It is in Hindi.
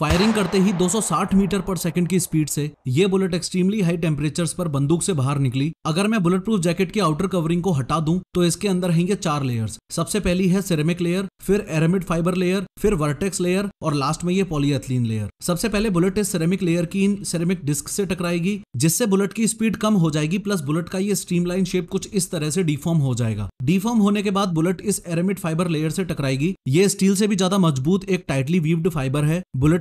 फायरिंग करते ही 260 मीटर पर सेकंड की स्पीड से ये बुलेट एक्सट्रीमली हाई टेम्परेचर्स पर बंदूक से बाहर निकली अगर मैं बुलेट प्रूफ जैकेट की आउटर कवरिंग को हटा दूं तो इसके अंदर रहेंगे चार लेयर्स सबसे पहली है सेरेमिक लेयर फिर एरेमिड फाइबर लेयर फिर वर्टेक्स लेयर और लास्ट में ये पॉलीएथलीन लेयर सबसे पहले बुलेट इस सेरेमिक लेयर की इन सेरेमिक डिस्क से टकराएगी जिससे बुलेट की स्पीड कम हो जाएगी प्लस बुलेट का ये स्ट्रीमलाइन शेप कुछ इस तरह से डिफॉर्म हो जाएगा डिफॉर्म होने के बाद बुलेट इस एरेमिड फाइबर लेयर से टकराएगी ये स्टील से भी ज्यादा मजबूत एक टाइटली वीव्ड फाइबर है बुलेट